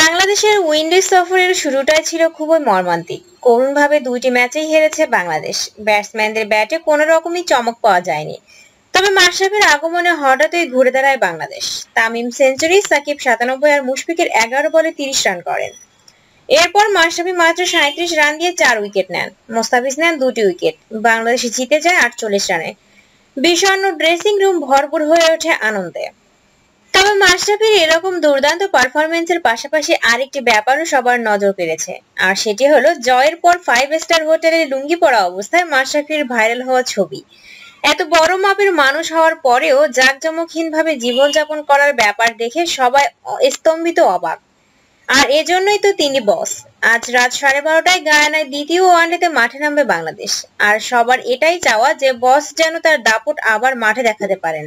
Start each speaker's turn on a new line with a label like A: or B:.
A: বাংলাদেশের উইন্ডিজ সফরের শুরুটাই ছিল খুবই মর্মান্তিক করুণভাবে দুইটি ম্যাচেই হেরেছে বাংলাদেশ ব্যাটসম্যানদের ব্যাটে কোনো রকমই চমক পাওয়া যায়নি তবে মার্শাফের আগমনে হঠাৎই ঘুরে দাঁড়ায় বাংলাদেশ তামিম সেঞ্চুরি সাকিব সাতানব্বই আর মুশফিকের এগারো বলে তিরিশ রান করেন এরপর মাশরাফি মাত্র সাঁত্রিশ রান দিয়ে চার উইকেট নেন মোস্তাফিজ নেন দুটি উইকেট বাংলাদেশ জিতে যায় আটচল্লিশ রানে বিষণ্ন ড্রেসিং রুম ভরপুর হয়ে ওঠে আনন্দে তবে মাশরাফির এরকম দুর্দান্ত পারফরমেন্সের পাশাপাশি আরেকটি ব্যাপারও সবার নজর কেড়েছে আর সেটি হলো জয়ের পর ফাইভ স্টার হোটেলে লুঙ্গি পরা অবস্থায় মাশরাফির ভাইরাল হওয়া ছবি এত বড় মাপের মানুষ হওয়ার পরেও জাঁকজমকহীনভাবে জীবনযাপন করার ব্যাপার দেখে সবাই স্তম্ভিত অবাক আর এজন্যই তো তিনি বস আজ রাত সাড়ে বারোটায় গায়ানায় দ্বিতীয় ওয়ানডেতে মাঠে নামবে বাংলাদেশ আর সবার এটাই চাওয়া যে বস যেন তার দাপট আবার মাঠে দেখাতে পারেন